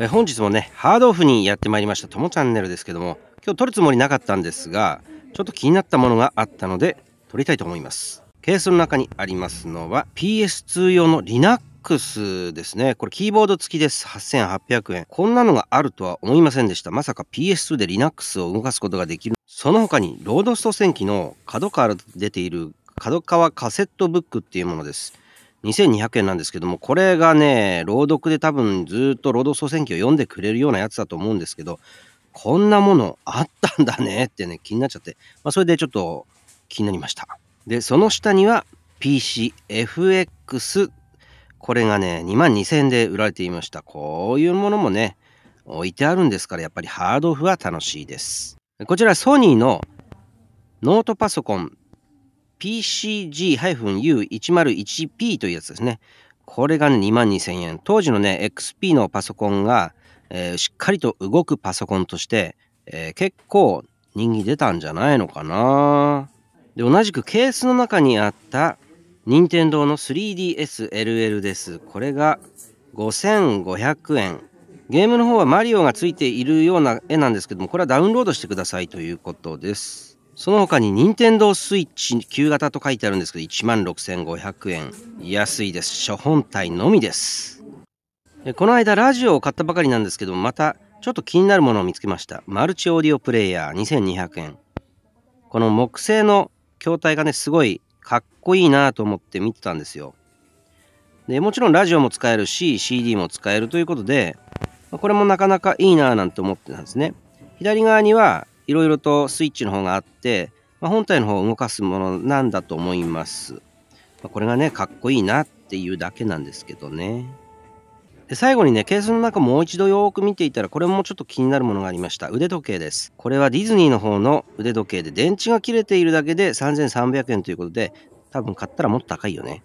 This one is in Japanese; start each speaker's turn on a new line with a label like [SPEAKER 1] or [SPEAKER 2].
[SPEAKER 1] え本日もねハードオフにやってまいりましたともチャンネルですけども今日撮るつもりなかったんですがちょっと気になったものがあったので撮りたいと思いますケースの中にありますのは PS2 用の Linux ですねこれキーボード付きです8800円こんなのがあるとは思いませんでしたまさか PS2 で Linux を動かすことができるその他にロードスト戦機の角から出ている角川カセットブックっていうものです2200円なんですけども、これがね、朗読で多分ずっと労働総選挙を読んでくれるようなやつだと思うんですけど、こんなものあったんだねってね、気になっちゃって、まあ、それでちょっと気になりました。で、その下には PCFX。これがね、2万2000円で売られていました。こういうものもね、置いてあるんですから、やっぱりハードオフは楽しいです。こちらソニーのノートパソコン PCG-U101P というやつですね。これがね、2万2000円。当時のね、XP のパソコンが、えー、しっかりと動くパソコンとして、えー、結構人気出たんじゃないのかなで、同じくケースの中にあった、任天堂の 3DSLL です。これが5500円。ゲームの方はマリオがついているような絵なんですけども、これはダウンロードしてくださいということです。その他に任天堂スイッチ旧型と書いてあるんですけど1万6500円安いです初本体のみですでこの間ラジオを買ったばかりなんですけどまたちょっと気になるものを見つけましたマルチオーディオプレイヤー2200円この木製の筐体がねすごいかっこいいなと思って見てたんですよでもちろんラジオも使えるし CD も使えるということでこれもなかなかいいなぁなんて思ってたんですね左側にはいろいろとスイッチの方があって、まあ、本体の方を動かすものなんだと思います。まあ、これがね、かっこいいなっていうだけなんですけどね。で最後にね、ケースの中もう一度よーく見ていたら、これもちょっと気になるものがありました。腕時計です。これはディズニーの方の腕時計で、電池が切れているだけで3300円ということで、多分買ったらもっと高いよね。